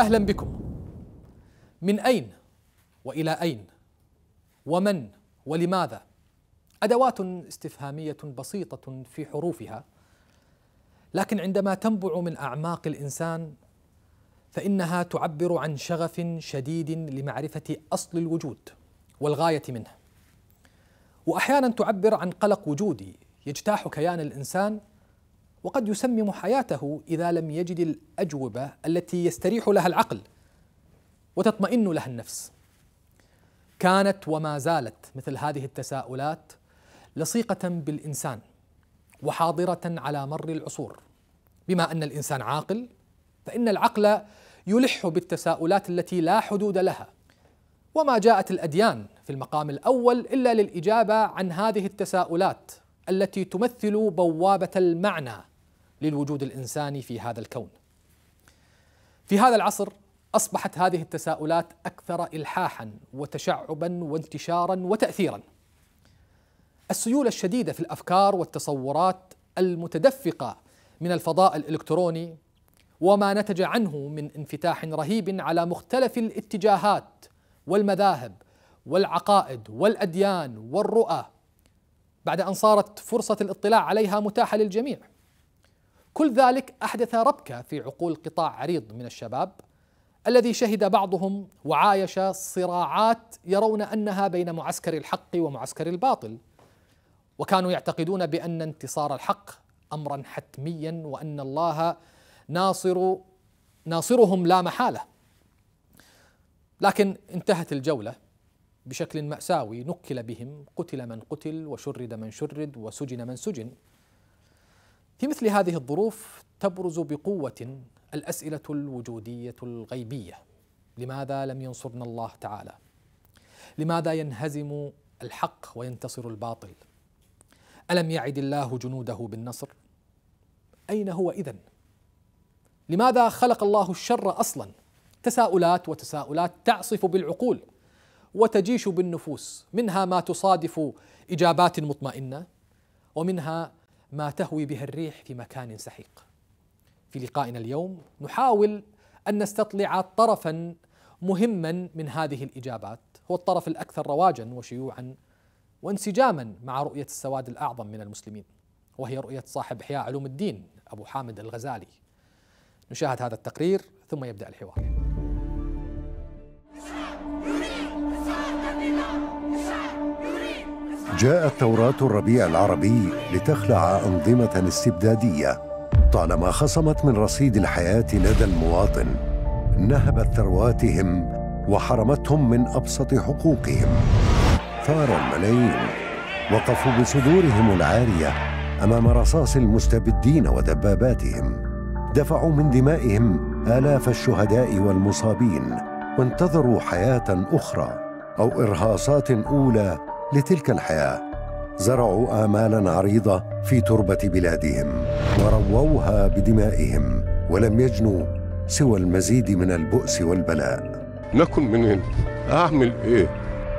أهلا بكم من أين وإلى أين ومن ولماذا أدوات استفهامية بسيطة في حروفها لكن عندما تنبع من أعماق الإنسان فإنها تعبر عن شغف شديد لمعرفة أصل الوجود والغاية منه وأحيانا تعبر عن قلق وجودي يجتاح كيان الإنسان وقد يسمم حياته إذا لم يجد الأجوبة التي يستريح لها العقل وتطمئن لها النفس كانت وما زالت مثل هذه التساؤلات لصيقة بالإنسان وحاضرة على مر العصور بما أن الإنسان عاقل فإن العقل يلح بالتساؤلات التي لا حدود لها وما جاءت الأديان في المقام الأول إلا للإجابة عن هذه التساؤلات التي تمثل بوابة المعنى للوجود الانساني في هذا الكون. في هذا العصر اصبحت هذه التساؤلات اكثر الحاحا وتشعبا وانتشارا وتاثيرا. السيوله الشديده في الافكار والتصورات المتدفقه من الفضاء الالكتروني وما نتج عنه من انفتاح رهيب على مختلف الاتجاهات والمذاهب والعقائد والاديان والرؤى بعد ان صارت فرصه الاطلاع عليها متاحه للجميع كل ذلك أحدث ربكة في عقول قطاع عريض من الشباب الذي شهد بعضهم وعايش صراعات يرون أنها بين معسكر الحق ومعسكر الباطل وكانوا يعتقدون بأن انتصار الحق أمرا حتميا وأن الله ناصر ناصرهم لا محالة لكن انتهت الجولة بشكل مأساوي نكل بهم قتل من قتل وشرد من شرد وسجن من سجن في مثل هذه الظروف تبرز بقوة الأسئلة الوجودية الغيبية لماذا لم ينصرنا الله تعالى؟ لماذا ينهزم الحق وينتصر الباطل؟ ألم يعد الله جنوده بالنصر؟ أين هو إذن؟ لماذا خلق الله الشر أصلا؟ تساؤلات وتساؤلات تعصف بالعقول وتجيش بالنفوس منها ما تصادف إجابات مطمئنة ومنها ما تهوي به الريح في مكان سحيق. في لقائنا اليوم نحاول ان نستطلع طرفا مهما من هذه الاجابات، هو الطرف الاكثر رواجا وشيوعا وانسجاما مع رؤيه السواد الاعظم من المسلمين، وهي رؤيه صاحب احياء علوم الدين ابو حامد الغزالي. نشاهد هذا التقرير ثم يبدا الحوار. جاءت ثورات الربيع العربي لتخلع أنظمة استبدادية طالما خصمت من رصيد الحياة لدى المواطن نهبت ثرواتهم وحرمتهم من أبسط حقوقهم ثار الملايين وقفوا بصدورهم العارية أمام رصاص المستبدين ودباباتهم دفعوا من دمائهم آلاف الشهداء والمصابين وانتظروا حياة أخرى أو إرهاصات أولى لتلك الحياه زرعوا امالا عريضه في تربه بلادهم ورووها بدمائهم ولم يجنوا سوى المزيد من البؤس والبلاء نكن منين اعمل ايه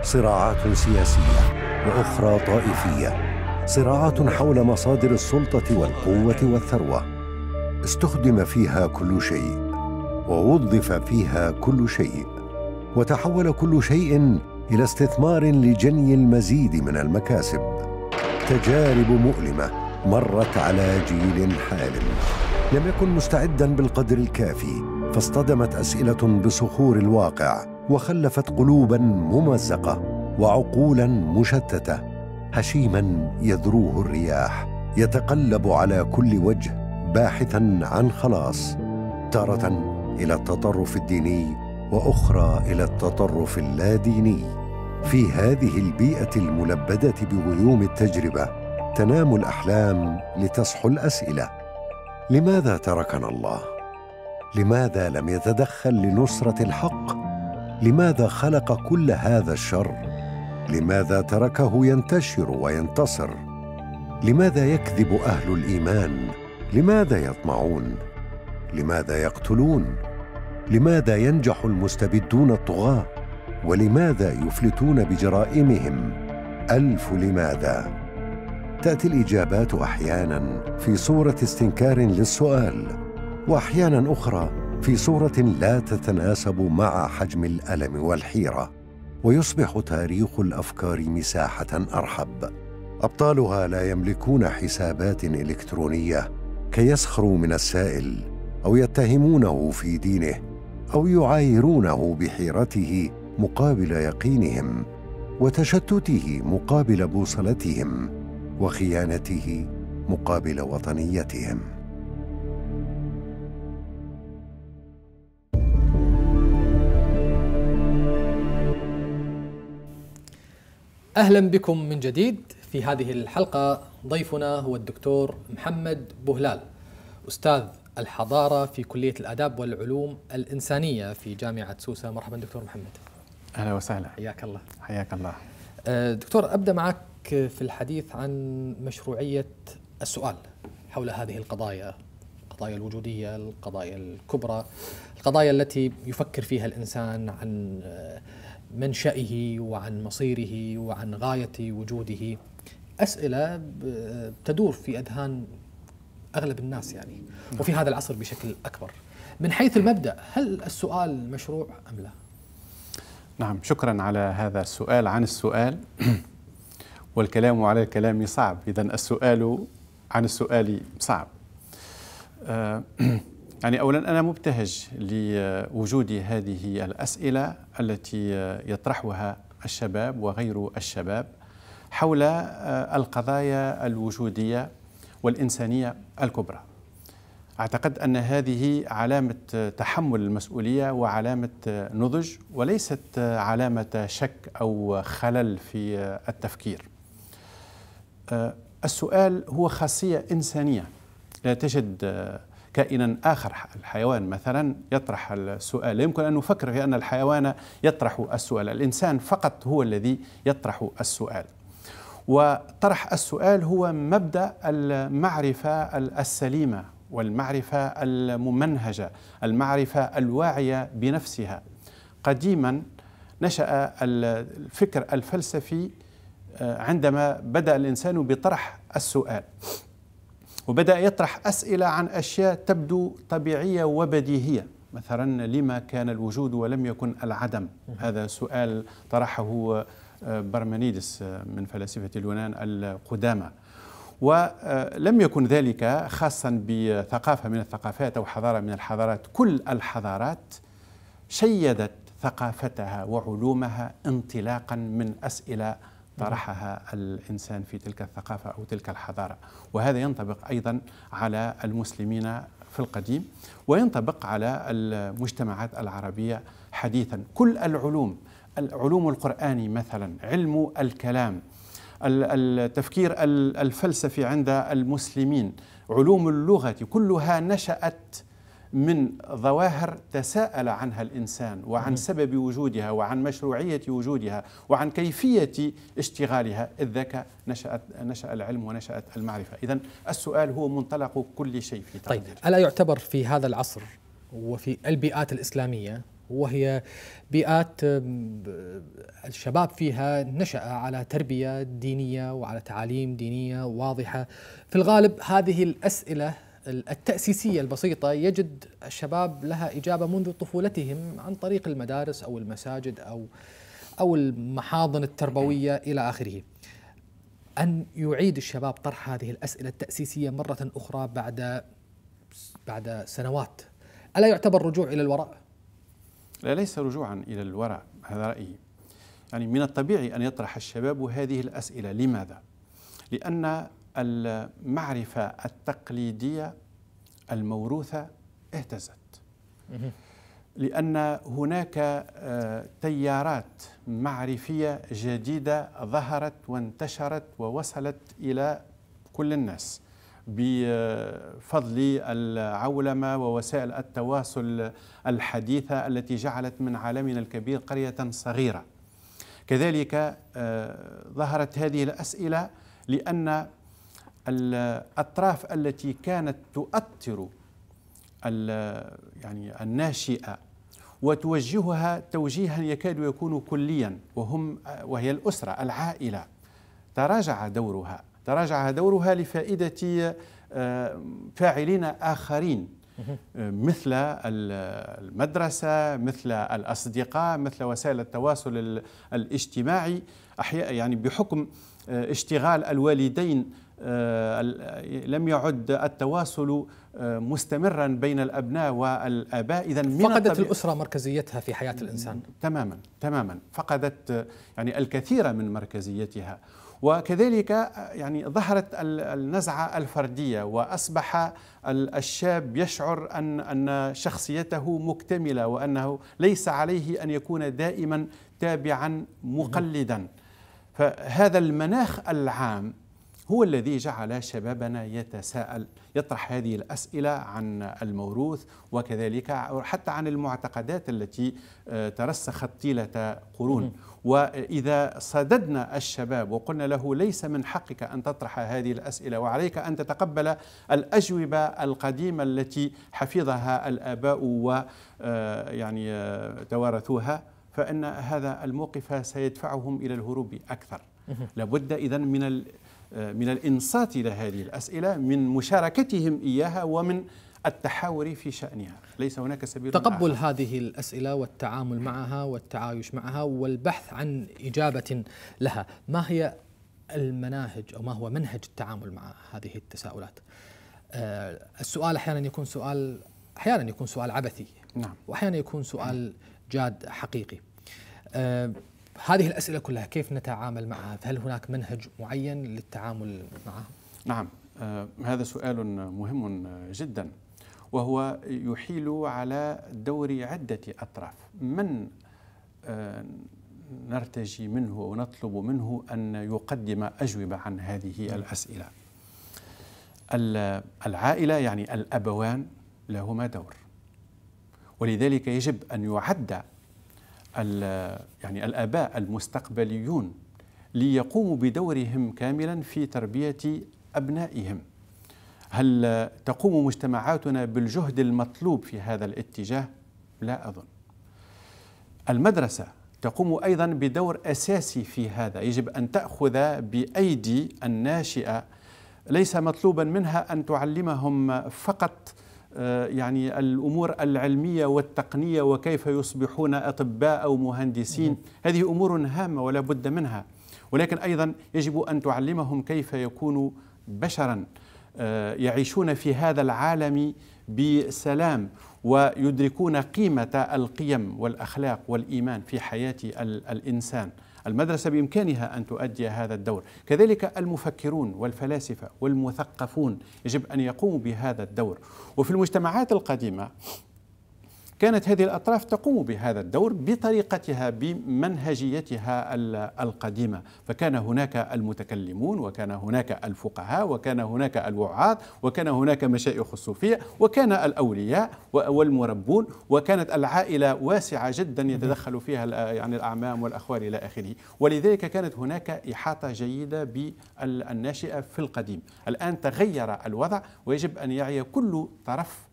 صراعات سياسيه واخرى طائفيه صراعات حول مصادر السلطه والقوه والثروه استخدم فيها كل شيء ووظف فيها كل شيء وتحول كل شيء إلى استثمار لجني المزيد من المكاسب تجارب مؤلمة مرت على جيل حالم لم يكن مستعدا بالقدر الكافي فاصطدمت أسئلة بصخور الواقع وخلفت قلوبا ممزقة وعقولا مشتتة هشيما يذروه الرياح يتقلب على كل وجه باحثا عن خلاص تارة إلى التطرف الديني واخرى الى التطرف اللاديني في هذه البيئه الملبده بغيوم التجربه تنام الاحلام لتصحو الاسئله لماذا تركنا الله لماذا لم يتدخل لنصره الحق لماذا خلق كل هذا الشر لماذا تركه ينتشر وينتصر لماذا يكذب اهل الايمان لماذا يطمعون لماذا يقتلون لماذا ينجح المستبدون الطغاه ولماذا يفلتون بجرائمهم الف لماذا تاتي الاجابات احيانا في صوره استنكار للسؤال واحيانا اخرى في صوره لا تتناسب مع حجم الالم والحيره ويصبح تاريخ الافكار مساحه ارحب ابطالها لا يملكون حسابات الكترونيه كي يسخروا من السائل او يتهمونه في دينه او يعايرونه بحيرته مقابل يقينهم وتشتته مقابل بوصلتهم وخيانته مقابل وطنيتهم اهلا بكم من جديد في هذه الحلقه ضيفنا هو الدكتور محمد بهلال استاذ الحضارة في كلية الآداب والعلوم الإنسانية في جامعة سوسة مرحبا دكتور محمد أهلا وسهلا حياك الله حياك الله أه، دكتور أبدأ معك في الحديث عن مشروعية السؤال حول هذه القضايا القضايا الوجودية القضايا الكبرى القضايا التي يفكر فيها الإنسان عن أه، منشئه وعن مصيره وعن غاية وجوده أسئلة أه، تدور في أذهان اغلب الناس يعني نعم. وفي هذا العصر بشكل اكبر من حيث المبدا هل السؤال مشروع ام لا نعم شكرا على هذا السؤال عن السؤال والكلام على الكلام صعب اذا السؤال عن السؤال صعب آه، يعني اولا انا مبتهج لوجود هذه الاسئله التي يطرحها الشباب وغير الشباب حول آه، القضايا الوجوديه والإنسانية الكبرى أعتقد أن هذه علامة تحمل المسؤولية وعلامة نضج وليست علامة شك أو خلل في التفكير السؤال هو خاصية إنسانية لا تجد كائنا آخر الحيوان مثلا يطرح السؤال يمكن أن نفكر في أن الحيوان يطرح السؤال الإنسان فقط هو الذي يطرح السؤال وطرح السؤال هو مبدا المعرفه السليمه والمعرفه الممنهجه المعرفه الواعيه بنفسها قديما نشا الفكر الفلسفي آه، عندما بدا الانسان بطرح السؤال وبدا يطرح اسئله عن اشياء تبدو طبيعيه وبديهيه مثلا لما كان الوجود ولم يكن العدم هذا سؤال طرحه برمنيدس آه، من فلاسفة اليونان القدامى ولم يكن ذلك خاصا بثقافة من الثقافات أو حضارة من الحضارات كل الحضارات شيدت ثقافتها وعلومها انطلاقا من أسئلة طرحها الإنسان في تلك الثقافة أو تلك الحضارة وهذا ينطبق أيضا على المسلمين في القديم وينطبق على المجتمعات العربية حديثا كل العلوم العلوم القرآني مثلا علم الكلام التفكير الفلسفي عند المسلمين علوم اللغة كلها نشأت من ظواهر تساءل عنها الانسان وعن سبب وجودها وعن مشروعيه وجودها وعن كيفيه اشتغالها اذ ذاك نشات نشا العلم ونشات المعرفه، اذا السؤال هو منطلق كل شيء في تقدير. طيب الا يعتبر في هذا العصر وفي البيئات الاسلاميه وهي بيئات الشباب فيها نشأ على تربية دينية وعلى تعاليم دينية واضحة في الغالب هذه الأسئلة التأسيسية البسيطة يجد الشباب لها إجابة منذ طفولتهم عن طريق المدارس أو المساجد أو أو المحاضن التربوية إلى آخره أن يعيد الشباب طرح هذه الأسئلة التأسيسية مرة أخرى بعد بعد سنوات ألا يعتبر رجوع إلى الوراء؟ لا ليس رجوعا إلى الوراء هذا رأيي يعني من الطبيعي أن يطرح الشباب هذه الأسئلة لماذا؟ لأن المعرفة التقليدية الموروثة اهتزت لأن هناك آه، تيارات معرفية جديدة ظهرت وانتشرت ووصلت إلى كل الناس بفضل العولمة ووسائل التواصل الحديثة التي جعلت من عالمنا الكبير قرية صغيرة كذلك آه، ظهرت هذه الأسئلة لأن الأطراف التي كانت تؤثر يعني الناشئة وتوجهها توجيها يكاد يكون كليا وهم آه، وهي الأسرة العائلة تراجع دورها تراجع دورها لفائدة آه، فاعلين آخرين آه، مثل المدرسة مثل الأصدقاء مثل وسائل التواصل الاجتماعي أحياء يعني بحكم آه، اشتغال الوالدين لم يعد التواصل مستمرا بين الابناء والاباء اذا فقدت الاسره مركزيتها في حياه الانسان تماما تماما فقدت يعني الكثير من مركزيتها وكذلك يعني ظهرت النزعة الفردية وأصبح الشاب يشعر أن أن شخصيته مكتملة وأنه ليس عليه أن يكون دائما تابعا مقلدا فهذا المناخ العام هو الذي جعل شبابنا يتساءل يطرح هذه الأسئلة عن الموروث وكذلك حتى عن المعتقدات التي آه، ترسخت طيلة قرون وإذا صددنا الشباب وقلنا له ليس من حقك أن تطرح هذه الأسئلة وعليك أن تتقبل الأجوبة القديمة التي حفظها الآباء و آه، يعني آه، توارثوها فإن هذا الموقف سيدفعهم إلى الهروب أكثر لابد إذا من آه، من الإنصات إلى هذه الأسئلة من مشاركتهم إياها ومن التحاوري في شأنها ليس هناك سبيل تقبل آخر. هذه الأسئلة والتعامل معها والتعايش معها والبحث عن إجابة لها ما هي المناهج أو ما هو منهج التعامل مع هذه التساؤلات آه، السؤال أحيانا يكون سؤال أحيانا يكون سؤال عبثي نعم. وأحيانا يكون سؤال جاد حقيقي آه، هذه الأسئلة كلها كيف نتعامل معها هل هناك منهج معين للتعامل معها؟ نعم آه، هذا سؤال مهم جدا وهو يحيل على دور عدة أطراف من آه، نرتجي منه ونطلب منه أن يقدم أجوبة عن هذه نعم. الأسئلة العائلة يعني الأبوان لهما دور ولذلك يجب أن يعد يعني الآباء المستقبليون ليقوموا بدورهم كاملا في تربية أبنائهم هل تقوم مجتمعاتنا بالجهد المطلوب في هذا الاتجاه؟ لا أظن المدرسة تقوم أيضا بدور أساسي في هذا يجب أن تأخذ بأيدي الناشئة ليس مطلوبا منها أن تعلمهم فقط آه، يعني الامور العلميه والتقنيه وكيف يصبحون اطباء او مهندسين هذه امور هامه ولا بد منها ولكن ايضا يجب ان تعلمهم كيف يكونوا بشرا آه، يعيشون في هذا العالم بسلام ويدركون قيمة القيم والأخلاق والإيمان في حياة الإنسان المدرسة بإمكانها أن تؤدي هذا الدور كذلك المفكرون والفلاسفة والمثقفون يجب أن يقوموا بهذا الدور وفي المجتمعات القديمة كانت هذه الأطراف تقوم بهذا الدور بطريقتها بمنهجيتها القديمة فكان هناك المتكلمون وكان هناك الفقهاء وكان هناك الوعاظ وكان هناك مشايخ الصوفية وكان الأولياء والمربون وكانت العائلة واسعة جدا يتدخل فيها يعني الأعمام والأخوال إلى آخره ولذلك كانت هناك إحاطة جيدة بالناشئة في القديم الآن تغير الوضع ويجب أن يعي كل طرف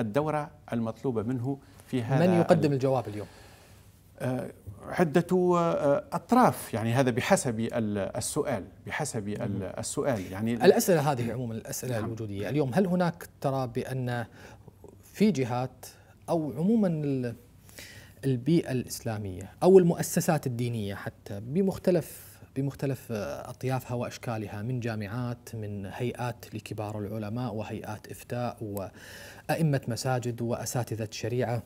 الدورة المطلوبة منه في هذا من يقدم الجواب اليوم؟ آه، عدة آه، أطراف يعني هذا بحسب السؤال بحسب السؤال يعني الأسئلة هذه عموما الأسئلة نعم. الوجودية اليوم هل هناك ترى بأن في جهات أو عموما البيئة الإسلامية أو المؤسسات الدينية حتى بمختلف بمختلف أطيافها وأشكالها من جامعات من هيئات لكبار العلماء وهيئات إفتاء وأئمة مساجد وأساتذة شريعة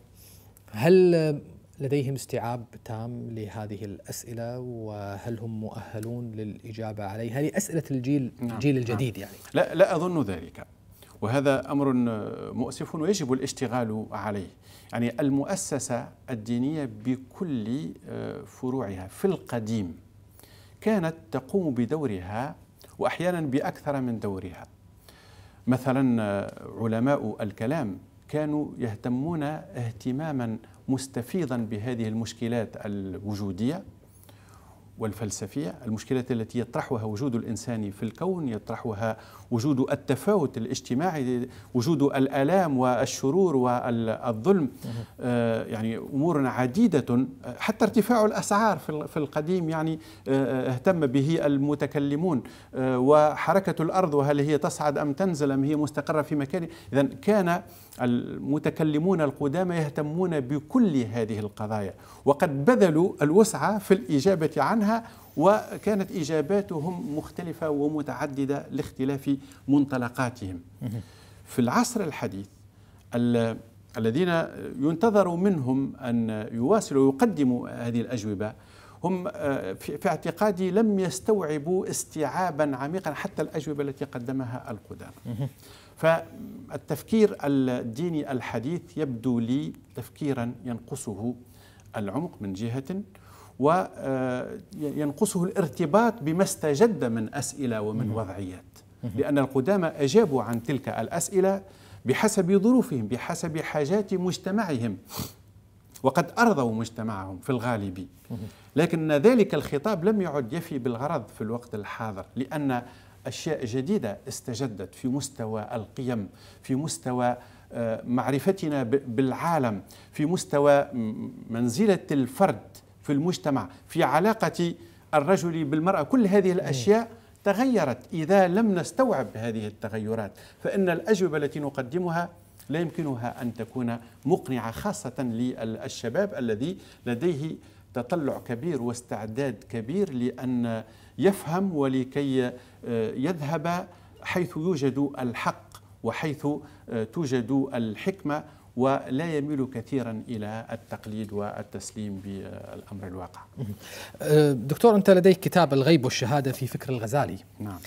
هل لديهم استيعاب تام لهذه الاسئله وهل هم مؤهلون للاجابه عليها لاسئله الجيل نعم،, نعم. الجيل الجديد نعم. يعني لا لا اظن ذلك وهذا امر مؤسف ويجب الاشتغال عليه يعني المؤسسه الدينيه بكل آه، فروعها في القديم كانت تقوم بدورها واحيانا باكثر من دورها مثلا آه، علماء الكلام كانوا يهتمون اهتماما مستفيضا بهذه المشكلات الوجوديه والفلسفيه، المشكلات التي يطرحها وجود الانسان في الكون، يطرحها وجود التفاوت الاجتماعي، وجود الالام والشرور والظلم، آه، يعني امور عديده حتى ارتفاع الاسعار في القديم يعني آه، آه، اهتم به المتكلمون، وحركه الارض وهل هي تصعد ام تنزل ام هي مستقره في مكان، اذا كان المتكلمون القدامى يهتمون بكل هذه القضايا وقد بذلوا الوسعة في الإجابة عنها وكانت إجاباتهم مختلفة ومتعددة لاختلاف منطلقاتهم في العصر الحديث الذين ينتظر منهم أن يواصلوا ويقدموا هذه الأجوبة هم في اعتقادي لم يستوعبوا استيعابا عميقا حتى الأجوبة التي قدمها القدامى فالتفكير الديني الحديث يبدو لي تفكيرا ينقصه العمق من جهه وينقصه آه، الارتباط بما استجد من اسئله ومن وضعيات لان القدامى اجابوا عن تلك الاسئله بحسب ظروفهم بحسب حاجات مجتمعهم وقد أرضوا مجتمعهم في الغالب لكن ذلك الخطاب لم يعد يفي بالغرض في الوقت الحاضر لأن أشياء جديدة استجدت في مستوى القيم في مستوى آه، معرفتنا بالعالم في مستوى منزلة الفرد في المجتمع في علاقة الرجل بالمرأة كل هذه الأشياء تغيرت إذا لم نستوعب هذه التغيرات فإن الأجوبة التي نقدمها لا يمكنها أن تكون مقنعة خاصة للشباب الذي لديه تطلع كبير واستعداد كبير لأن يفهم ولكي آه، يذهب حيث يوجد الحق وحيث آه، توجد الحكمة ولا يميل كثيرا الى التقليد والتسليم بالامر الواقع. دكتور انت لديك كتاب الغيب والشهاده في فكر الغزالي. نعم.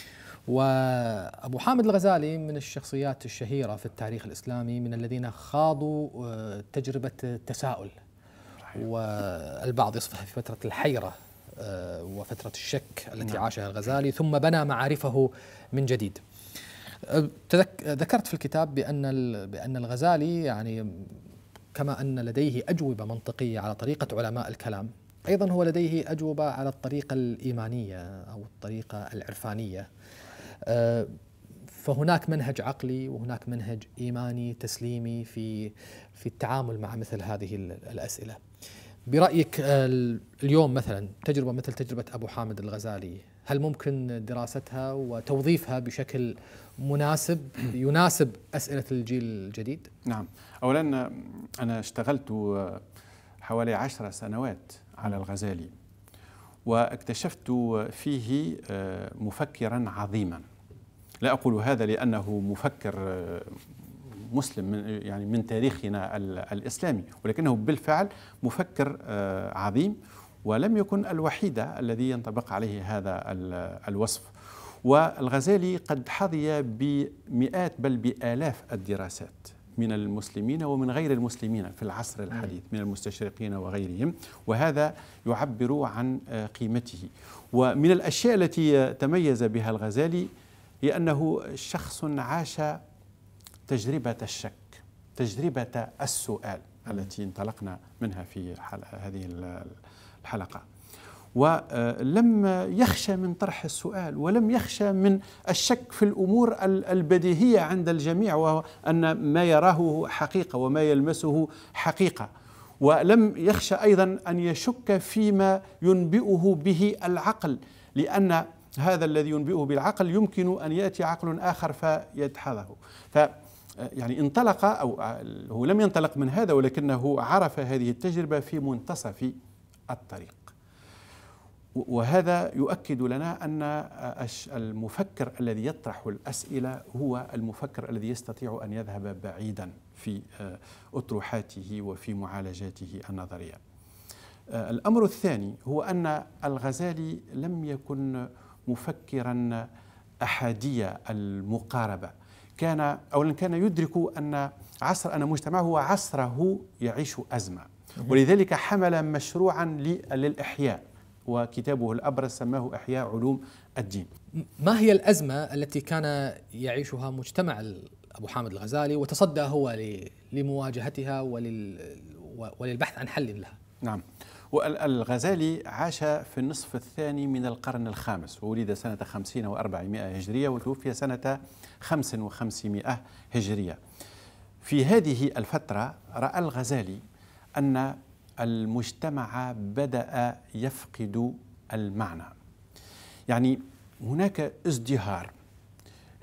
وابو حامد الغزالي من الشخصيات الشهيره في التاريخ الاسلامي من الذين خاضوا آه، تجربه التساؤل. والبعض يصفها في فتره الحيره آه، وفترة الشك التي نعم. عاشها الغزالي ثم بنى معارفه من جديد آه، ذكرت في الكتاب بأن بأن الغزالي يعني كما أن لديه أجوبة منطقية على طريقة علماء الكلام أيضا هو لديه أجوبة على الطريقة الإيمانية أو الطريقة العرفانية آه، فهناك منهج عقلي وهناك منهج إيماني تسليمي في في التعامل مع مثل هذه الأسئلة برايك آه، اليوم مثلا تجربه مثل تجربه ابو حامد الغزالي هل ممكن دراستها وتوظيفها بشكل مناسب يناسب اسئله الجيل الجديد؟ نعم، اولا انا اشتغلت آه، حوالي عشر سنوات على الغزالي واكتشفت آه، فيه مفكرا عظيما لا اقول هذا لانه مفكر مسلم من يعني من تاريخنا الاسلامي ولكنه بالفعل مفكر آه، عظيم ولم يكن الوحيد الذي ينطبق عليه هذا الوصف والغزالي قد حظي بمئات بل بالاف الدراسات من المسلمين ومن غير المسلمين في العصر الحديث من المستشرقين وغيرهم وهذا يعبر عن آه، قيمته ومن الاشياء التي تميز بها الغزالي هي انه شخص عاش تجربة الشك تجربة السؤال التي انطلقنا منها في هذه الحلقة ولم آه، يخشى من طرح السؤال ولم يخشى من الشك في الامور البديهيه عند الجميع وهو ان ما يراه حقيقه وما يلمسه حقيقه ولم يخشى ايضا ان يشك فيما ينبئه به العقل لان هذا الذي ينبئه بالعقل يمكن ان ياتي عقل اخر فيدحضه ف يعني انطلق أو هو لم ينطلق من هذا ولكنه عرف هذه التجربة في منتصف الطريق وهذا يؤكد لنا أن المفكر الذي يطرح الأسئلة هو المفكر الذي يستطيع أن يذهب بعيدا في آه، أطروحاته وفي معالجاته النظرية آه، الأمر الثاني هو أن الغزالي لم يكن مفكرا أحادي المقاربة كان أولا كان يدرك أن عصر أن مجتمعه هو عصره يعيش أزمة ولذلك حمل مشروعا للإحياء وكتابه الأبرز سماه إحياء علوم الدين ما هي الأزمة التي كان يعيشها مجتمع أبو حامد الغزالي وتصدى هو لمواجهتها وللبحث عن حل لها نعم والغزالي عاش في النصف الثاني من القرن الخامس وولد سنة 50 و400 هجرية وتوفي سنة 5500 هجرية في هذه الفترة رأى الغزالي أن المجتمع بدأ يفقد المعنى يعني هناك ازدهار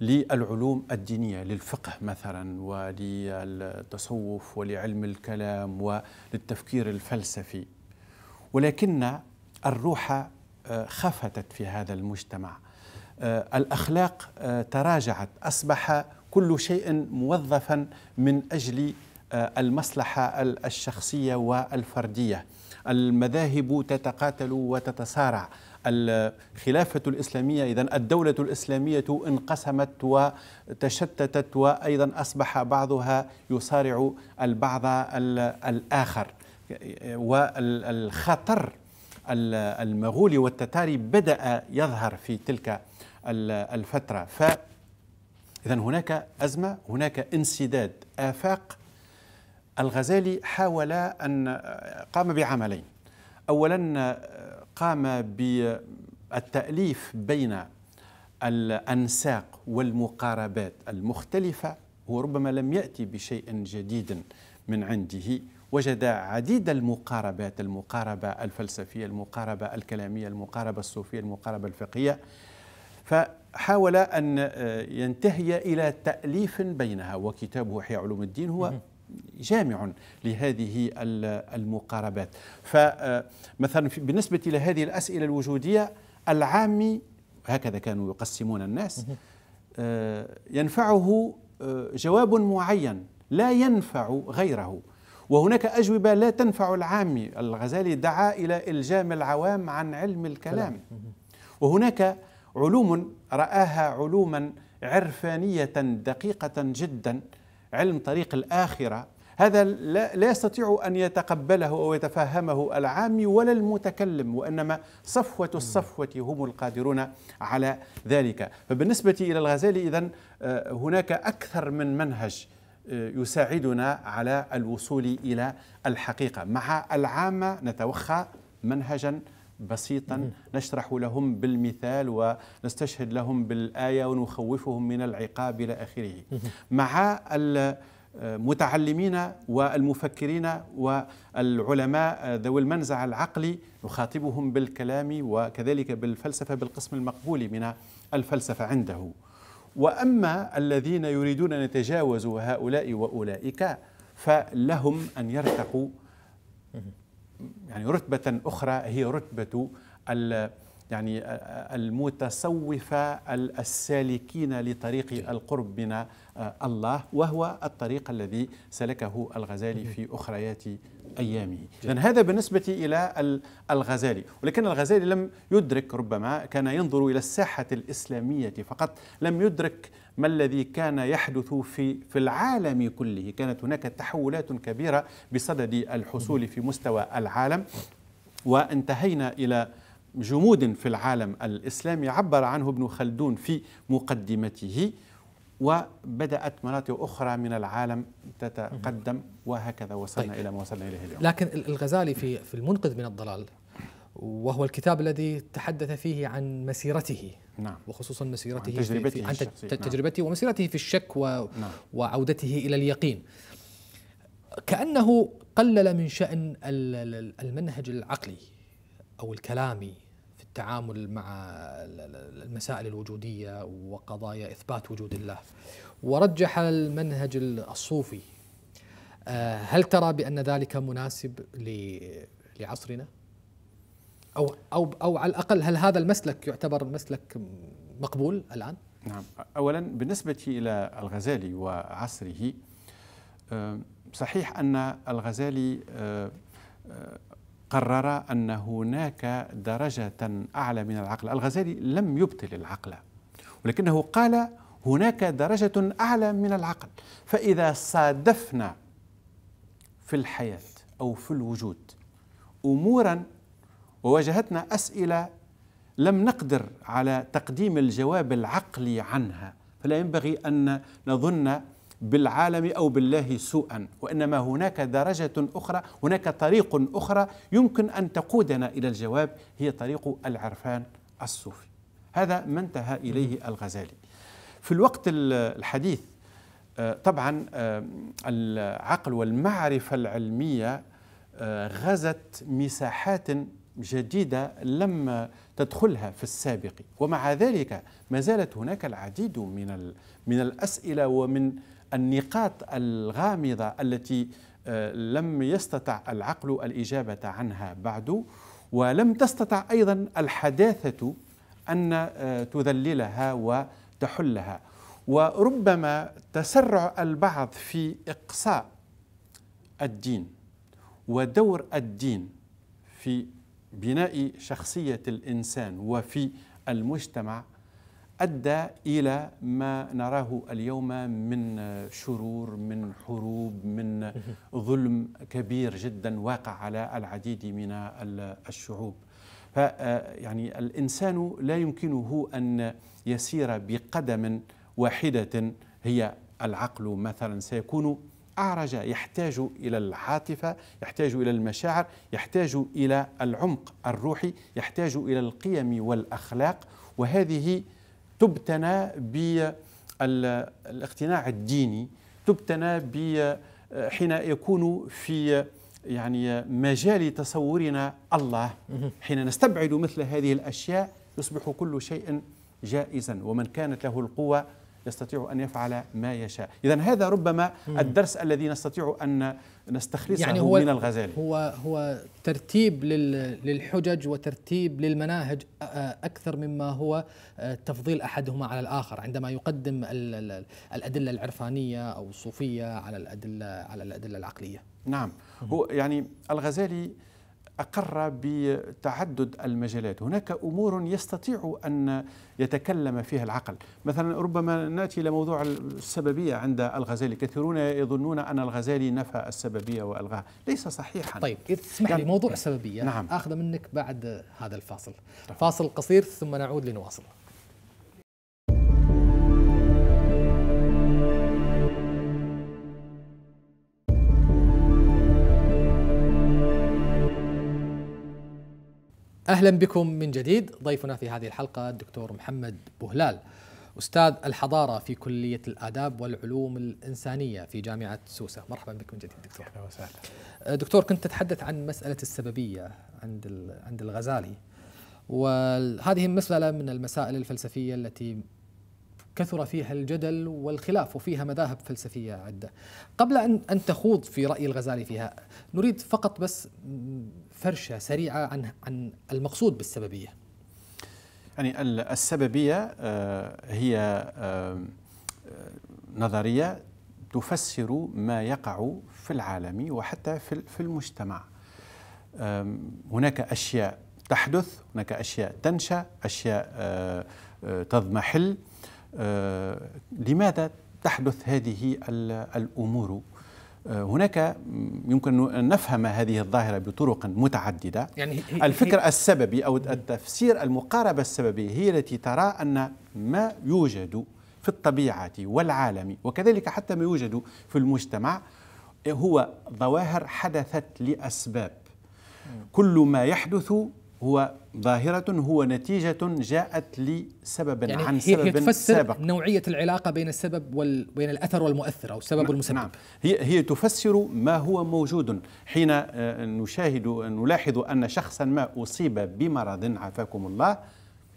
للعلوم الدينية للفقه مثلا وللتصوف ولعلم الكلام وللتفكير الفلسفي ولكن الروح آه، خفتت في هذا المجتمع آه، الأخلاق آه، تراجعت أصبح كل شيء موظفا من أجل المصلحة الشخصية والفردية المذاهب تتقاتل وتتصارع الخلافة الإسلامية إذا الدولة الإسلامية انقسمت وتشتتت وأيضا أصبح بعضها يصارع البعض الآخر والخطر المغولي والتتاري بدأ يظهر في تلك الفترة ف إذا هناك أزمة هناك انسداد آفاق الغزالي حاول أن قام بعملين أولا قام بالتأليف بين الأنساق والمقاربات المختلفة هو ربما لم يأتي بشيء جديد من عنده وجد عديد المقاربات المقاربة الفلسفية المقاربة الكلامية المقاربة الصوفية المقاربة الفقهية فحاول أن آه، ينتهي إلى تأليف بينها وكتابه إحياء علوم الدين هو جامع لهذه المقاربات فمثلا آه، بالنسبة لهذه الأسئلة الوجودية العامي هكذا كانوا يقسمون الناس آه، ينفعه جواب معين لا ينفع غيره وهناك أجوبة لا تنفع العامي الغزالي دعا إلى إلجام العوام عن علم الكلام وهناك علوم رآها علوما عرفانية دقيقة جدا علم طريق الآخرة هذا لا, لا يستطيع أن يتقبله أو يتفهمه العامي ولا المتكلم وإنما صفوة الصفوة هم القادرون على ذلك فبالنسبة إلى الغزالي إذا آه، هناك أكثر من منهج يساعدنا على الوصول الى الحقيقه مع العامه نتوخى منهجا بسيطا نشرح لهم بالمثال ونستشهد لهم بالايه ونخوفهم من العقاب الى اخره مع المتعلمين والمفكرين والعلماء ذوي المنزع العقلي نخاطبهم بالكلام وكذلك بالفلسفه بالقسم المقبول من الفلسفه عنده وأما الذين يريدون أن يتجاوزوا هؤلاء وأولئك فلهم أن يرتقوا يعني رتبة أخرى هي رتبة يعني المتسوفة السالكين لطريق القرب من الله وهو الطريق الذي سلكه الغزالي في أخريات أيامه لأن هذا بالنسبة إلى الغزالي ولكن الغزالي لم يدرك ربما كان ينظر إلى الساحة الإسلامية فقط لم يدرك ما الذي كان يحدث في في العالم كله كانت هناك تحولات كبيرة بصدد الحصول في مستوى العالم وانتهينا إلى جمود في العالم الإسلامي عبر عنه ابن خلدون في مقدمته وبدأت مناطق أخرى من العالم تتقدم وهكذا وصلنا طيب. إلى ما وصلنا إليه اليوم لكن الغزالي في, في المنقذ من الضلال وهو الكتاب الذي تحدث فيه عن مسيرته نعم. وخصوصا مسيرته عن تجربته, في, عن نعم. تجربته نعم. ومسيرته في الشك و نعم. وعودته إلى اليقين كأنه قلل من شأن المنهج العقلي أو الكلامي التعامل مع المسائل الوجوديه وقضايا اثبات وجود الله ورجح المنهج الصوفي آه، هل ترى بان ذلك مناسب لعصرنا او او او على الاقل هل هذا المسلك يعتبر مسلك مقبول الان نعم اولا بالنسبه الى الغزالي وعصره آه، صحيح ان الغزالي آه، قرر أن هناك درجة أعلى من العقل الغزالي لم يبطل العقل ولكنه قال هناك درجة أعلى من العقل فإذا صادفنا في الحياة أو في الوجود أمورا وواجهتنا أسئلة لم نقدر على تقديم الجواب العقلي عنها فلا ينبغي أن نظن بالعالم او بالله سوءا وانما هناك درجه اخرى هناك طريق اخرى يمكن ان تقودنا الى الجواب هي طريق العرفان الصوفي هذا ما انتهى اليه الغزالي في الوقت الحديث آه، طبعا آه، العقل والمعرفه العلميه آه، غزت مساحات جديدة لم تدخلها في السابق ومع ذلك ما زالت هناك العديد من من الأسئلة ومن النقاط الغامضة التي آه، لم يستطع العقل الإجابة عنها بعد ولم تستطع أيضا الحداثة أن آه، تذللها وتحلها وربما تسرع البعض في إقصاء الدين ودور الدين في بناء شخصية الإنسان وفي المجتمع ادى الى ما نراه اليوم من شرور من حروب من ظلم كبير جدا واقع على العديد من الشعوب ف آه، يعني الانسان لا يمكنه ان يسير بقدم واحده هي العقل مثلا سيكون اعرج يحتاج الى العاطفه يحتاج الى المشاعر يحتاج الى العمق الروحي يحتاج الى القيم والاخلاق وهذه تبتنى بالاقتناع الديني تبتنى حين يكون في يعني مجال تصورنا الله حين نستبعد مثل هذه الأشياء يصبح كل شيء جائزا ومن كانت له القوة يستطيع أن يفعل ما يشاء إذا هذا ربما الدرس الذي نستطيع أن نستخلصه يعني هو من الغزالي هو هو ترتيب للحجج وترتيب للمناهج اكثر مما هو تفضيل احدهما على الاخر عندما يقدم الادله العرفانيه او الصوفيه على الادله على الادله العقليه نعم هو يعني الغزالي أقر بتعدد المجالات هناك أمور يستطيع أن يتكلم فيها العقل مثلا ربما نأتي إلى موضوع السببية عند الغزالي كثيرون يظنون أن الغزالي نفى السببية وألغاها ليس صحيحا طيب اسمح لي يعني موضوع السببية نعم. أخذ منك بعد هذا الفاصل فاصل قصير ثم نعود لنواصل أهلا بكم من جديد ضيفنا في هذه الحلقة الدكتور محمد بوهلال أستاذ الحضارة في كلية الآداب والعلوم الإنسانية في جامعة سوسة مرحبا بك من جديد دكتور أهلا وسهلا أه، دكتور كنت تتحدث عن مسألة السببية عند عند الغزالي وهذه مسألة من المسائل الفلسفية التي كثر فيها الجدل والخلاف وفيها مذاهب فلسفية عدة قبل أن أن تخوض في رأي الغزالي فيها نريد فقط بس فرشه سريعه عن عن المقصود بالسببيه. يعني السببيه آه، هي آه، آه، نظريه تفسر ما يقع في العالم وحتى في المجتمع. هناك اشياء تحدث، هناك اشياء تنشا، اشياء تضمحل. لماذا تحدث هذه الامور؟ آه، هناك يمكن أن نفهم هذه الظاهرة بطرق متعددة يعني الفكر السببي أو التفسير المقاربة السببية هي التي ترى أن ما يوجد في الطبيعة والعالم وكذلك حتى ما يوجد في المجتمع هو ظواهر حدثت لأسباب كل ما يحدث هو ظاهرة هو نتيجة جاءت لسبب يعني عن هي سبب هي تفسر سابق نوعية العلاقة بين السبب وال بين الأثر والمؤثر أو السبب نعم، والمسبب نعم هي هي تفسر ما هو موجود حين آه، نشاهد نلاحظ أن شخصا ما أصيب بمرض عافاكم الله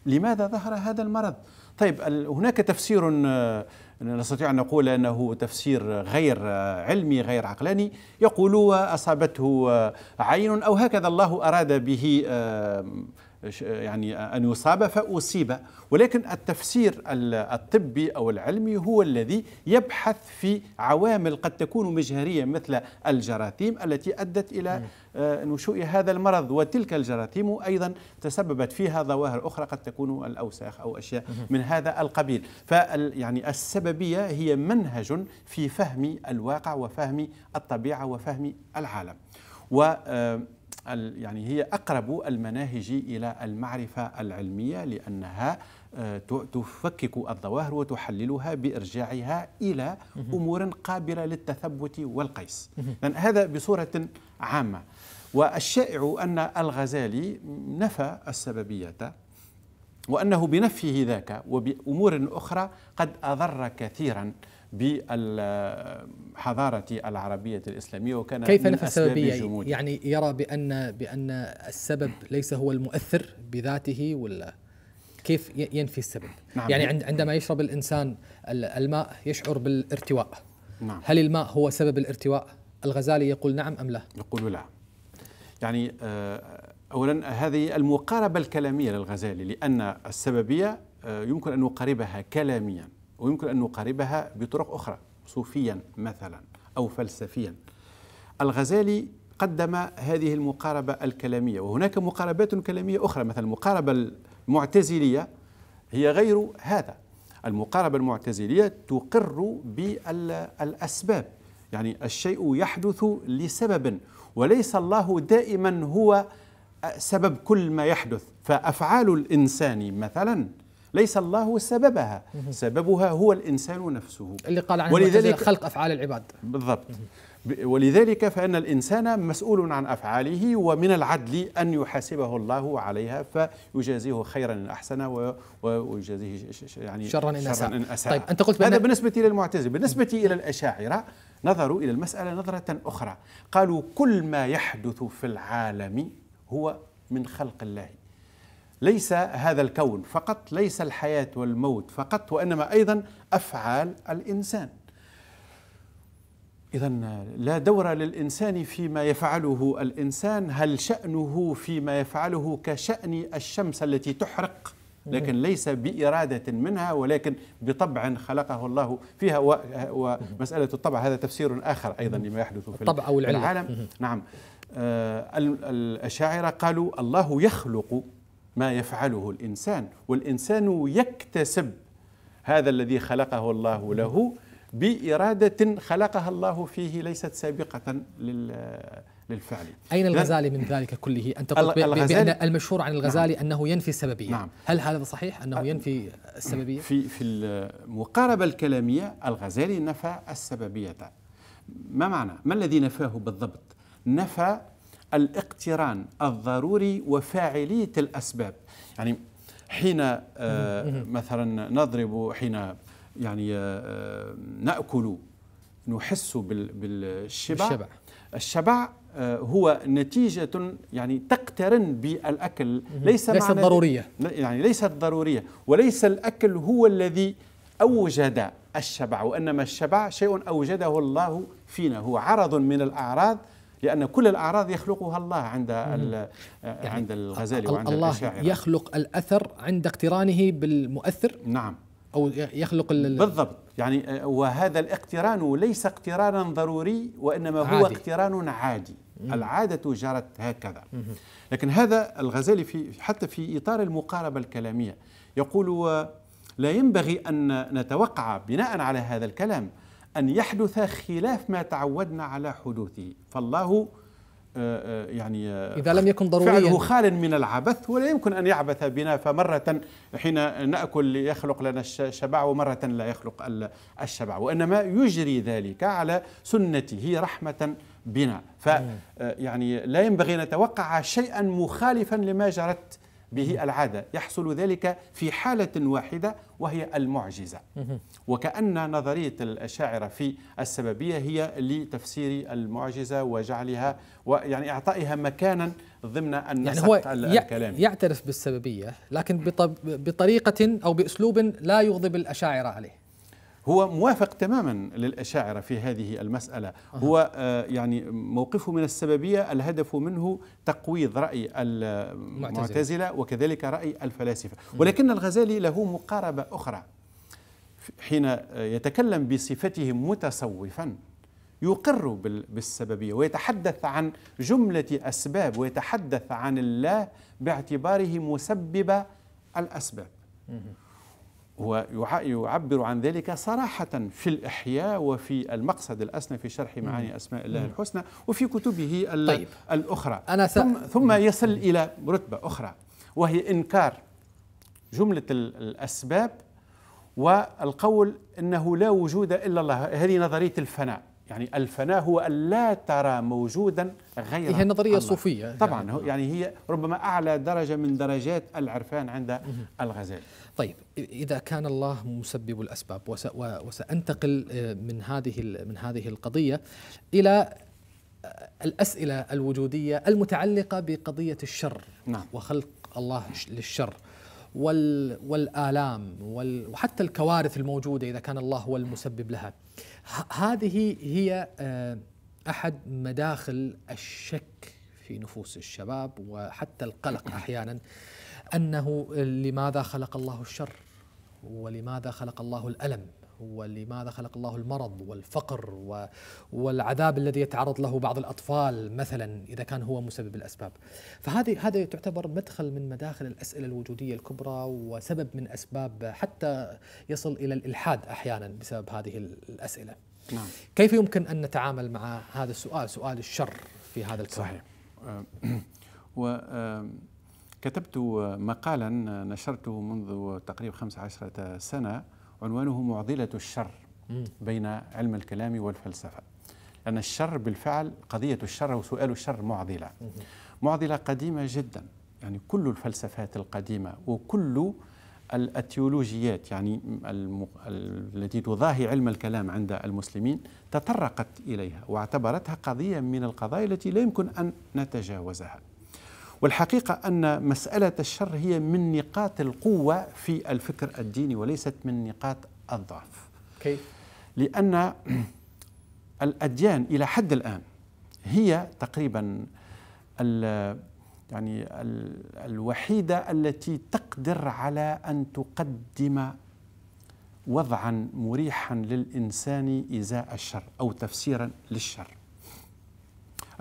لماذا ظهر هذا المرض؟ طيب هناك تفسير آه، نستطيع أن نقول أنه تفسير غير علمي غير عقلاني يقول أصابته عين أو هكذا الله أراد به يعني أن يصاب فأصيب ولكن التفسير الطبي أو العلمي هو الذي يبحث في عوامل قد تكون مجهرية مثل الجراثيم التي أدت إلى آه، نشوء هذا المرض وتلك الجراثيم أيضا تسببت فيها ظواهر أخرى قد تكون الأوساخ أو أشياء من هذا القبيل يعني السببية هي منهج في فهم الواقع وفهم الطبيعة وفهم العالم و آه، يعني هي أقرب المناهج إلى المعرفة العلمية لأنها آه، تفكك الظواهر وتحللها بإرجاعها إلى أمور قابلة للتثبت والقيس يعني هذا بصورة عامة والشائع أن الغزالي نفى السببية وأنه بنفيه ذاك وبأمور أخرى قد أضر كثيرا بالحضارة العربية الإسلامية وكان كيف نفى السببية يعني؟, يعني يرى بأن بأن السبب ليس هو المؤثر بذاته ولا كيف ينفي السبب نعم يعني عندما يشرب الإنسان الماء يشعر بالارتواء نعم هل الماء هو سبب الارتواء الغزالي يقول نعم أم لا يقول لا يعني آه، أولا هذه المقاربة الكلامية للغزالي لأن السببية آه، يمكن أن نقاربها كلاميا ويمكن أن نقاربها بطرق أخرى صوفيا مثلا أو فلسفيا الغزالي قدم هذه المقاربة الكلامية وهناك مقاربات كلامية أخرى مثلا المقاربة المعتزلية هي غير هذا المقاربة المعتزلية تقر بالأسباب يعني الشيء يحدث لسبب وليس الله دائما هو سبب كل ما يحدث فأفعال الإنسان مثلا ليس الله سببها سببها هو الإنسان نفسه اللي قال عنه ولذلك خلق أفعال العباد بالضبط ولذلك فإن الإنسان مسؤول عن أفعاله ومن العدل أن يحاسبه الله عليها فيجازيه خيرا إن أحسن ويجازيه يعني شرا إن أساء, إن أساء. طيب أنت قلت هذا بالنسبة إلى المعتزلة بالنسبة إلى الأشاعرة نظروا إلى المسألة نظرة أخرى قالوا كل ما يحدث في العالم هو من خلق الله ليس هذا الكون فقط ليس الحياة والموت فقط وإنما أيضا أفعال الإنسان إذا لا دور للإنسان فيما يفعله الإنسان هل شأنه فيما يفعله كشأن الشمس التي تحرق لكن ليس بإرادة منها ولكن بطبع خلقه الله فيها ومسألة الطبع هذا تفسير آخر أيضا لما يحدث في الطبع أو العلم. العالم نعم آه، الأشاعرة قالوا الله يخلق ما يفعله الإنسان والإنسان يكتسب هذا الذي خلقه الله له بإرادة خلقها الله فيه ليست سابقة للفعل أين الغزالي من ذلك كله؟ أنت قلت بأن المشهور عن الغزالي نعم أنه ينفي السببية نعم هل هذا صحيح أنه ينفي السببية؟ في, في المقاربة الكلامية الغزالي نفى السببية ما معنى؟ ما الذي نفاه بالضبط؟ نفى الاقتران الضروري وفاعلية الأسباب يعني حين آه، مثلا نضرب حين يعني آه، نأكل نحس بالشبع الشبع, الشبع آه، هو نتيجة يعني تقترن بالأكل ليس ليست ضرورية يعني ليست ضرورية وليس الأكل هو الذي أوجد الشبع وإنما الشبع شيء أوجده الله فينا هو عرض من الأعراض لأن كل الأعراض يخلقها الله عند يعني عند الغزالي وعند الله الأشاعرة يخلق الأثر عند اقترانه بالمؤثر نعم أو يخلق بالضبط يعني آه، وهذا الاقتران ليس اقترانا ضروري وإنما هو اقتران عادي مم. العادة جرت هكذا مم. لكن هذا الغزالي في حتى في إطار المقاربة الكلامية يقول لا ينبغي أن نتوقع بناء على هذا الكلام أن يحدث خلاف ما تعودنا على حدوثه فالله آه، آه، يعني آه، إذا لم يكن ضروريا فعله خال من العبث ولا يمكن أن يعبث بنا فمرة حين نأكل يخلق لنا الشبع ومرة لا يخلق الشبع وإنما يجري ذلك على سنته رحمة بنا ف يعني لا ينبغي أن نتوقع شيئا مخالفا لما جرت به العادة يحصل ذلك في حالة واحدة وهي المعجزة وكأن نظرية الأشاعرة في السببية هي لتفسير المعجزة وجعلها ويعني إعطائها مكانا ضمن النسق يعني هو الكلام يعترف بالسببية لكن بطريقة أو بأسلوب لا يغضب الأشاعرة عليه هو موافق تماما للأشاعرة في هذه المسألة أه. هو يعني موقفه من السببية الهدف منه تقويض رأي المعتزلة وكذلك رأي الفلاسفة ولكن الغزالي له مقاربة أخرى حين آه، يتكلم بصفته متصوفا يقر بالسببية ويتحدث عن جملة أسباب ويتحدث عن الله باعتباره مسبب الأسباب ويعبر عن ذلك صراحة في الإحياء وفي المقصد الأسنى في شرح معاني أسماء الله الحسنى وفي كتبه طيب. الأخرى أنا س... ثم, ثم يصل إلى رتبة أخرى وهي إنكار جملة الأسباب والقول أنه لا وجود إلا الله هذه نظرية الفناء يعني الفناء هو أن لا ترى موجودا غير هي نظرية الله. صوفية طبعا يعني. يعني هي ربما أعلى درجة من درجات العرفان عند الغزالي طيب اذا كان الله مسبب الاسباب وسانتقل آه، من هذه من هذه القضيه الى آه، الاسئله الوجوديه المتعلقه بقضيه الشر نعم. وخلق الله للشر والآلام وحتى الكوارث الموجودة إذا كان الله هو المسبب لها هذه هي آه، أحد مداخل الشك في نفوس الشباب وحتى القلق أحيانا أنه لماذا خلق الله الشر ولماذا خلق الله الألم ولماذا خلق الله المرض والفقر والعذاب الذي يتعرض له بعض الاطفال مثلا اذا كان هو مسبب الاسباب. فهذه هذا تعتبر مدخل من مداخل الاسئله الوجوديه الكبرى وسبب من اسباب حتى يصل الى الالحاد احيانا بسبب هذه الاسئله. نعم. كيف يمكن ان نتعامل مع هذا السؤال سؤال الشر في هذا الكون؟ صحيح. و كتبت مقالا نشرته منذ تقريبا 15 سنة عنوانه معضلة الشر بين علم الكلام والفلسفة أن الشر بالفعل قضية الشر وسؤال الشر معضلة معضلة قديمة جدا يعني كل الفلسفات القديمة وكل الأتيولوجيات يعني المق... التي تضاهي علم الكلام عند المسلمين تطرقت إليها واعتبرتها قضية من القضايا التي لا يمكن أن نتجاوزها والحقيقة أن مسألة الشر هي من نقاط القوة في الفكر الديني وليست من نقاط الضعف كيف؟ لأن الأديان إلى حد الآن هي تقريبا ال يعني الـ الوحيدة التي تقدر على أن تقدم وضعا مريحا للإنسان إزاء الشر أو تفسيرا للشر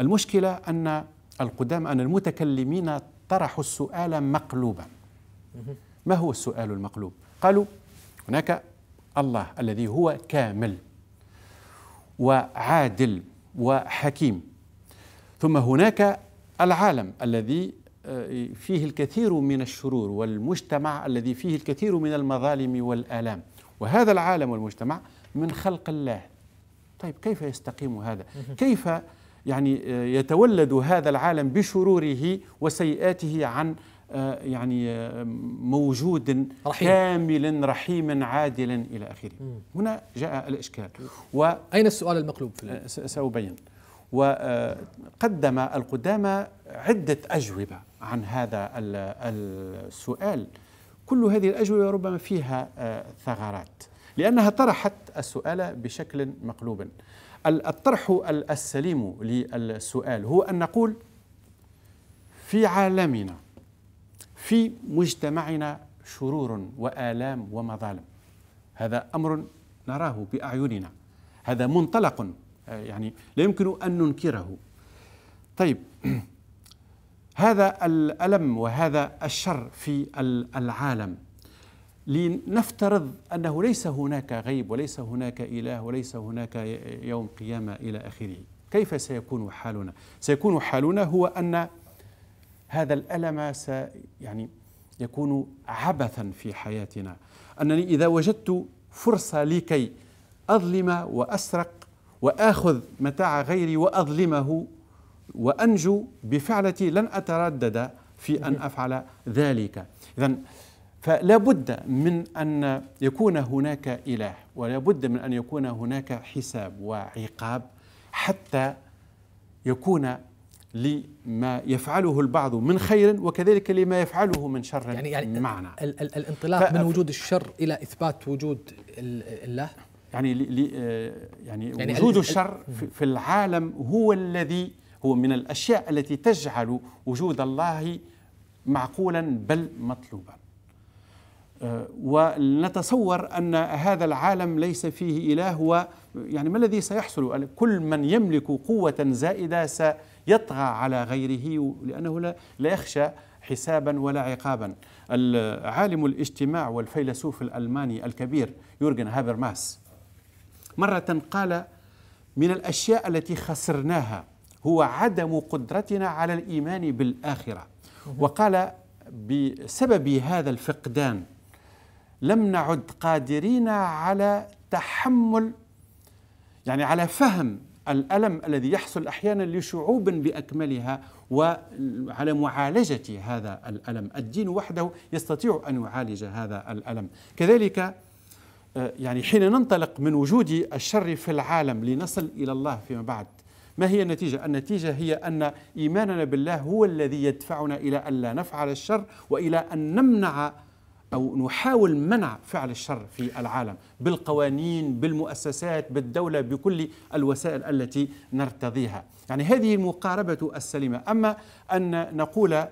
المشكلة أن القدامى أن المتكلمين طرحوا السؤال مقلوبا ما هو السؤال المقلوب؟ قالوا هناك الله الذي هو كامل وعادل وحكيم ثم هناك العالم الذي آه، فيه الكثير من الشرور والمجتمع الذي فيه الكثير من المظالم والآلام وهذا العالم والمجتمع من خلق الله طيب كيف يستقيم هذا؟ كيف يعني آه، يتولد هذا العالم بشروره وسيئاته عن آه، يعني آه، موجود رحيم. كامل رحيم عادل الى اخره هنا جاء الاشكال و اين السؤال المقلوب في سابين وقدم القدامى عده اجوبه عن هذا السؤال كل هذه الاجوبه ربما فيها ثغرات لانها طرحت السؤال بشكل مقلوب الطرح السليم للسؤال هو أن نقول في عالمنا في مجتمعنا شرور وآلام ومظالم هذا أمر نراه بأعيننا هذا منطلق آه، يعني لا يمكن أن ننكره طيب هذا الألم وهذا الشر في العالم لنفترض أنه ليس هناك غيب وليس هناك إله وليس هناك يوم قيامة إلى آخره كيف سيكون حالنا؟ سيكون حالنا هو أن هذا الألم يعني يكون عبثا في حياتنا أنني إذا وجدت فرصة لكي أظلم وأسرق وآخذ متاع غيري وأظلمه وأنجو بفعلتي لن أتردد في أن أفعل ذلك إذا فلا بد من ان يكون هناك اله ولا بد من ان يكون هناك حساب وعقاب حتى يكون لما يفعله البعض من خير وكذلك لما يفعله من شر يعني, يعني معنا ال ال الانطلاق من وجود الشر الى اثبات وجود الله يعني لي آه، يعني, يعني وجود الشر في العالم هو الذي هو من الاشياء التي تجعل وجود الله معقولا بل مطلوبا آه، ونتصور أن هذا العالم ليس فيه إله و يعني ما الذي سيحصل كل من يملك قوة زائدة سيطغى على غيره لأنه لا, لا يخشى حسابا ولا عقابا العالم الاجتماع والفيلسوف الألماني الكبير يورجن هابرماس مرة قال من الأشياء التي خسرناها هو عدم قدرتنا على الإيمان بالآخرة وقال بسبب هذا الفقدان لم نعد قادرين على تحمل يعني على فهم الالم الذي يحصل احيانا لشعوب باكملها وعلى معالجه هذا الالم، الدين وحده يستطيع ان يعالج هذا الالم، كذلك آه، يعني حين ننطلق من وجود الشر في العالم لنصل الى الله فيما بعد، ما هي النتيجه؟ النتيجه هي ان ايماننا بالله هو الذي يدفعنا الى ان لا نفعل الشر والى ان نمنع أو نحاول منع فعل الشر في العالم بالقوانين بالمؤسسات بالدولة بكل الوسائل التي نرتضيها يعني هذه المقاربة السليمة أما أن نقول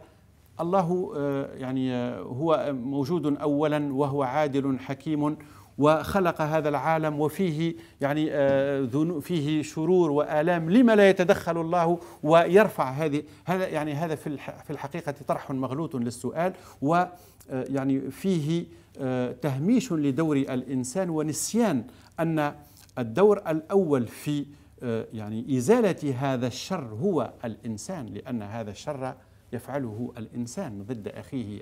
الله آه، يعني آه، هو موجود أولا وهو عادل حكيم وخلق هذا العالم وفيه يعني آه، فيه شرور والام لما لا يتدخل الله ويرفع هذه هذا يعني هذا في في الحقيقه طرح مغلوط للسؤال و آه، يعني فيه آه، تهميش لدور الانسان ونسيان ان الدور الاول في يعني ازاله هذا الشر هو الانسان لان هذا الشر يفعله الإنسان ضد أخيه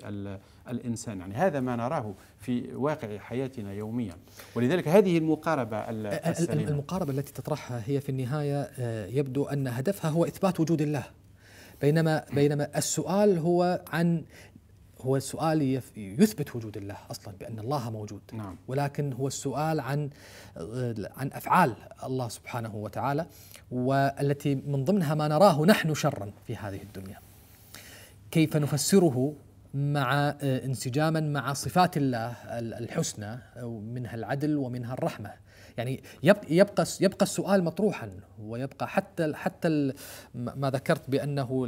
الإنسان يعني هذا ما نراه في واقع حياتنا يوميا ولذلك هذه المقاربة السليمة المقاربة التي تطرحها هي في النهاية آه، يبدو أن هدفها هو إثبات وجود الله بينما بينما السؤال هو عن هو السؤال يثبت وجود الله اصلا بان الله موجود نعم. ولكن هو السؤال عن آه، عن افعال الله سبحانه وتعالى والتي من ضمنها ما نراه نحن شرا في هذه الدنيا كيف نفسره مع آه، انسجاما مع صفات الله الحسنى منها العدل ومنها الرحمه يعني يبقى يبقى السؤال مطروحا ويبقى حتى حتى ما ذكرت بانه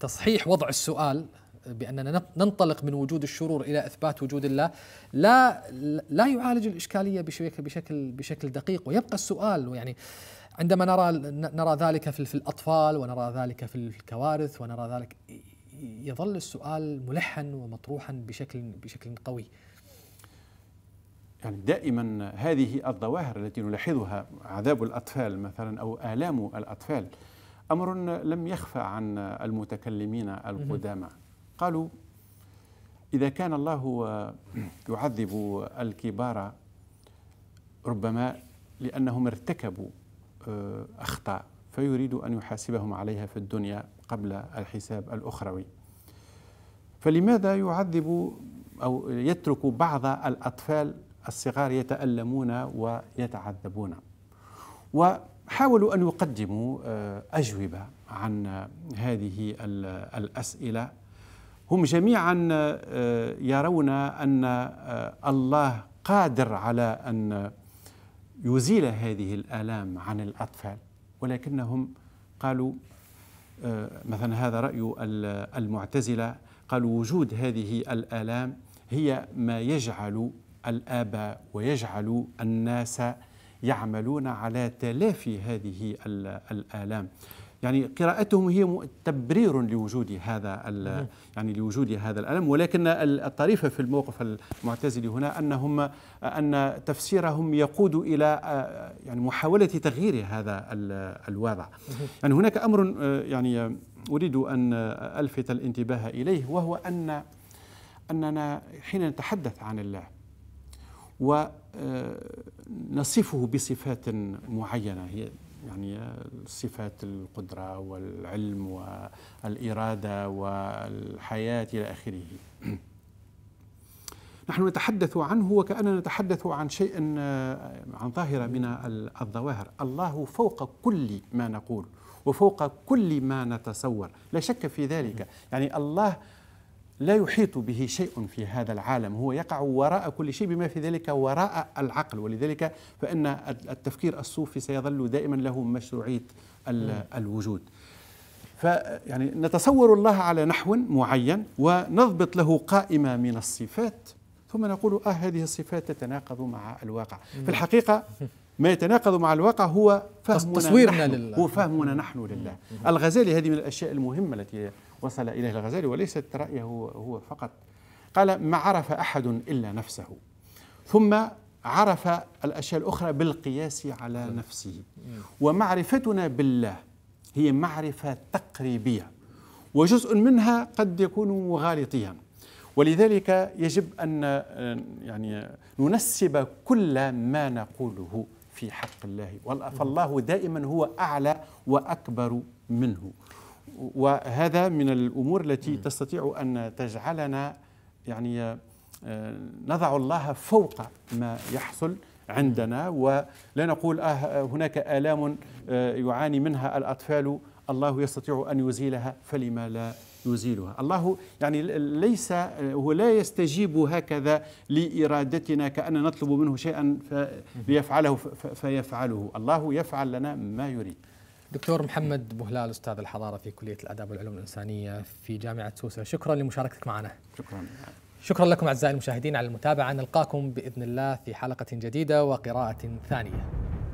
تصحيح وضع السؤال باننا ننطلق من وجود الشرور الى اثبات وجود الله لا لا يعالج الاشكاليه بشكل بشكل بشكل دقيق ويبقى السؤال يعني عندما نرى نرى ذلك في الاطفال ونرى ذلك في الكوارث ونرى ذلك يظل السؤال ملحا ومطروحا بشكل بشكل قوي. يعني دائما هذه الظواهر التي نلاحظها عذاب الاطفال مثلا او الام الاطفال امر لم يخفى عن المتكلمين القدامى قالوا اذا كان الله يعذب الكبار ربما لانهم ارتكبوا آه، اخطاء فيريد ان يحاسبهم عليها في الدنيا قبل الحساب الأخروي فلماذا يعذب أو يترك بعض الأطفال الصغار يتألمون ويتعذبون وحاولوا أن يقدموا آه، أجوبة عن هذه الأسئلة هم جميعا آه، يرون أن آه، الله قادر على أن يزيل هذه الآلام عن الأطفال ولكنهم قالوا آه، مثلا هذا رأي المعتزلة قالوا وجود هذه الآلام هي ما يجعل الآباء ويجعل الناس يعملون على تلافي هذه الآلام يعني قراءتهم هي تبرير لوجود هذا يعني لوجود هذا الألم ولكن الطريف في الموقف المعتزلي هنا أنهم أن تفسيرهم يقود إلى آه، يعني محاولة تغيير هذا الوضع يعني هناك أمر آه، يعني أريد أن ألفت الانتباه إليه وهو أن أننا حين نتحدث عن الله ونصفه آه، بصفات معينة هي يعني صفات القدرة والعلم والإرادة والحياة إلى آخره نحن نتحدث عنه وكأننا نتحدث عن شيء عن ظاهرة من الظواهر الله فوق كل ما نقول وفوق كل ما نتصور لا شك في ذلك يعني الله لا يحيط به شيء في هذا العالم هو يقع وراء كل شيء بما في ذلك وراء العقل ولذلك فإن التفكير الصوفي سيظل دائما له مشروعية الوجود فيعني نتصور الله على نحو معين ونضبط له قائمة من الصفات ثم نقول آه هذه الصفات تتناقض مع الواقع في الحقيقة ما يتناقض مع الواقع هو فهمنا تصويرنا نحن لله هو فهمنا نحن لله الغزالي هذه من الأشياء المهمة التي وصل إليه الغزالي وليست رأيه هو فقط قال ما عرف أحد إلا نفسه ثم عرف الأشياء الأخرى بالقياس على نفسه ومعرفتنا بالله هي معرفة تقريبية وجزء منها قد يكون غالطيا ولذلك يجب أن يعني ننسب كل ما نقوله في حق الله فالله دائما هو أعلى وأكبر منه وهذا من الامور التي تستطيع ان تجعلنا يعني آه، نضع الله فوق ما يحصل عندنا ولا نقول آه هناك آلام آه، يعاني منها الأطفال الله يستطيع أن يزيلها فلما لا يزيلها الله يعني ليس آه، هو لا يستجيب هكذا لإرادتنا كأن نطلب منه شيئا ليفعله فيفعله الله يفعل لنا ما يريد دكتور محمد بهلال استاذ الحضاره في كليه الاداب والعلوم الانسانيه في جامعه سوسه شكرا لمشاركتك معنا شكرا شكرا لكم اعزائي المشاهدين على المتابعه نلقاكم باذن الله في حلقه جديده وقراءه ثانيه